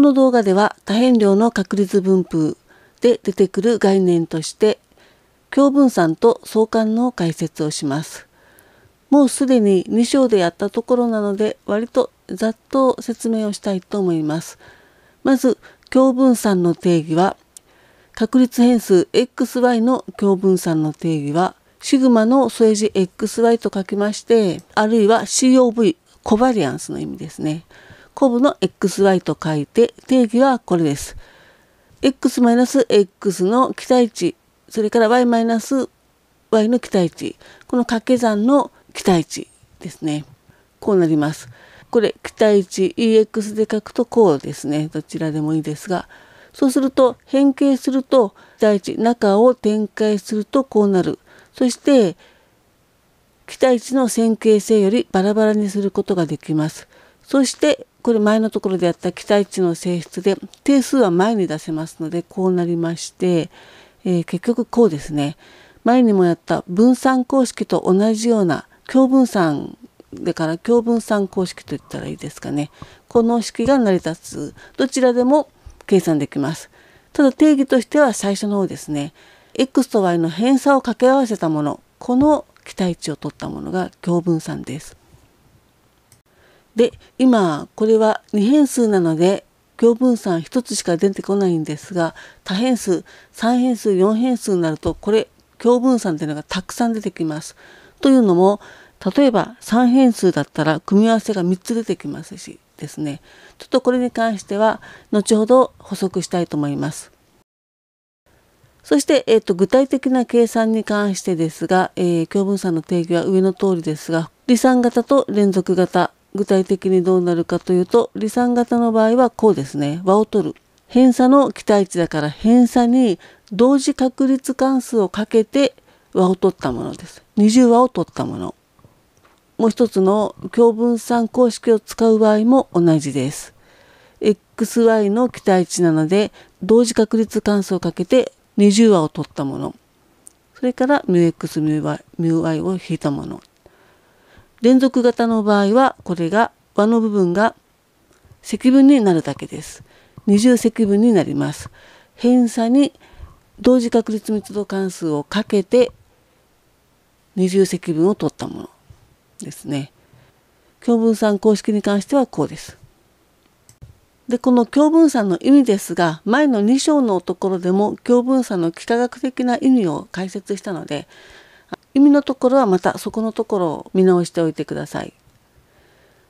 この動画では多変量の確率分布で出てくる概念として共分散と相関の解説をします。もうすでに2章でやったところなので割とざっと説明をしたいと思います。まず共分散の定義は確率変数 xy の共分散の定義はシグマの数字 xy と書きましてあるいは COV コバリアンスの意味ですね。コブの xy と書いて定義はこれです。x-x の期待値、それから y-y の期待値、この掛け算の期待値ですね。こうなります。これ期待値 EX で書くとこうですね。どちらでもいいですが。そうすると変形すると期待値中を展開するとこうなる。そして期待値の線形性よりバラバラにすることができます。そしてこれ前のところでやった期待値の性質で定数は前に出せますのでこうなりまして、えー、結局こうですね前にもやった分散公式と同じような共分散だから共分散公式と言ったらいいですかねこの式が成り立つどちらでも計算できますただ定義としては最初の方ですね x と y の偏差を掛け合わせたものこの期待値を取ったものが共分散ですで今これは2変数なので共分散1つしか出てこないんですが多変数3変数4変数になるとこれ共分散っていうのがたくさん出てきます。というのも例えば3変数だったら組み合わせが3つ出てきますしですねちょっとこれに関しては後ほど補足したいと思います。そして、えっと、具体的な計算に関してですが、えー、分散の定義は上の通りですが離散型と連続型具体的にどうなるかというと離散型の場合はこうですね和を取る偏差の期待値だから偏差に同時確率関数をかけて和を取ったものです20和を取ったものもう一つの共分散公式を使う場合も同じです xy の期待値なので同時確率関数をかけて20和を取ったものそれから μx μy を引いたもの連続型の場合はこれが輪の部分が積分になるだけです。二重積分になります。偏差に同時確率密度関数をかけて二重積分を取ったものですね。共分散公式に関してはこうです。でこの共分散の意味ですが前の2章のところでも共分散の幾何学的な意味を解説したので意味のところはまたそこのところを見直しておいてください。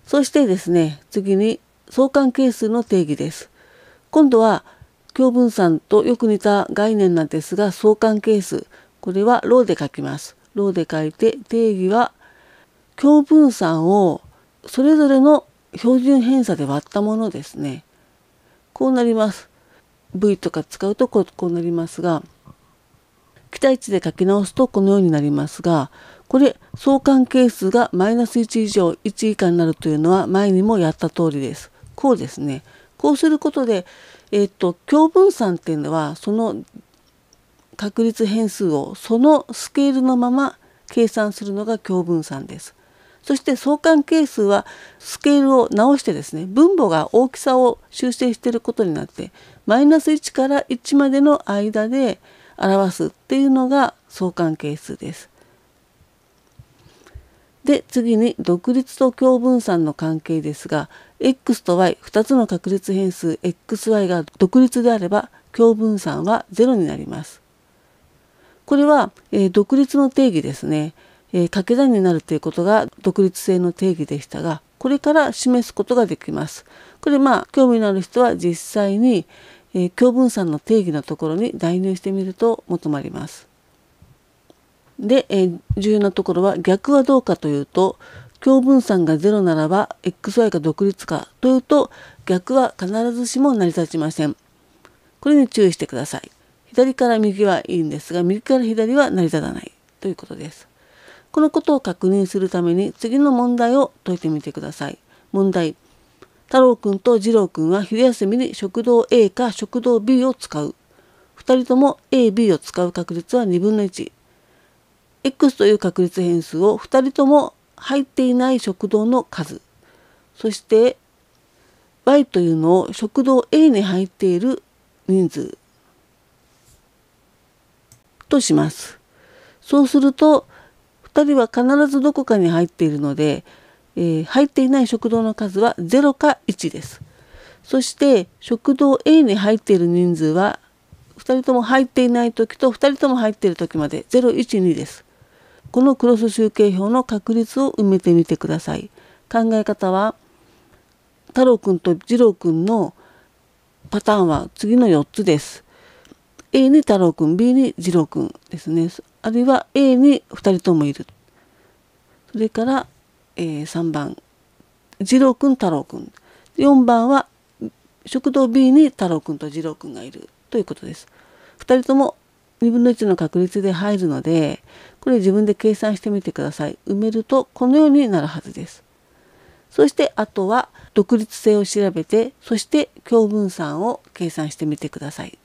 そしてですね、次に相関係数の定義です。今度は共分散とよく似た概念なんですが、相関係数。これはローで書きます。ローで書いて定義は共分散をそれぞれの標準偏差で割ったものですね。こうなります。V とか使うとこうなりますが、1対値で書き直すとこのようになりますが、これ、相関係数がマイナス1以上、1以下になるというのは前にもやった通りです。こうですね。こうすることで、えっ、と、共分散っていうのは、その確率変数をそのスケールのまま計算するのが共分散です。そして相関係数はスケールを直してですね分母が大きさを修正していることになってマイナス1から1までの間で表すっていうのが相関係数です。で次に独立と共分散の関係ですが x と y2 つの確率変数 xy が独立であれば共分散は0になります。これは、えー、独立の定義ですね、えー、掛け算になるということが独立性の定義でしたがこれから示すことができます。これまあ興味のある人は実際に、えー、共分散の定義のところに代入してみると求まります。で、えー、重要なところは逆はどうかというと共分散が0ならば xy が独立かというと逆は必ずしも成り立ちません。これに注意してください。左から右はいいんですが右から左は成り立たないということです。このことを確認するために次の問題を解いてみてください。問題太郎くんと二郎くんは昼休みに食堂 A か食堂 B を使う。2人とも A、B を使う確率は2分の1。X という確率変数を2人とも入っていない食堂の数。そして Y というのを食堂 A に入っている人数とします。そうすると2人は必ずどこかに入っているのでえー、入っていない食堂の数は0か1です。そして食堂 A に入っている人数は2人とも入っていない時と2人とも入っている時まで012です。このクロス集計表の確率を埋めてみてください。考え方は太郎くんと次郎くんのパターンは次の4つです。A に太郎くん、B に次郎くんですね。あるいは A に2人ともいる。それからえー、3番次郎くん太郎くん4番は食堂 B に太郎くんと次郎くんがいるということです。2人とも2分の1の確率で入るのでこれ自分で計算してみてください。埋めるとこのようになるはずです。そしてあとは独立性を調べてそして共分散を計算してみてください。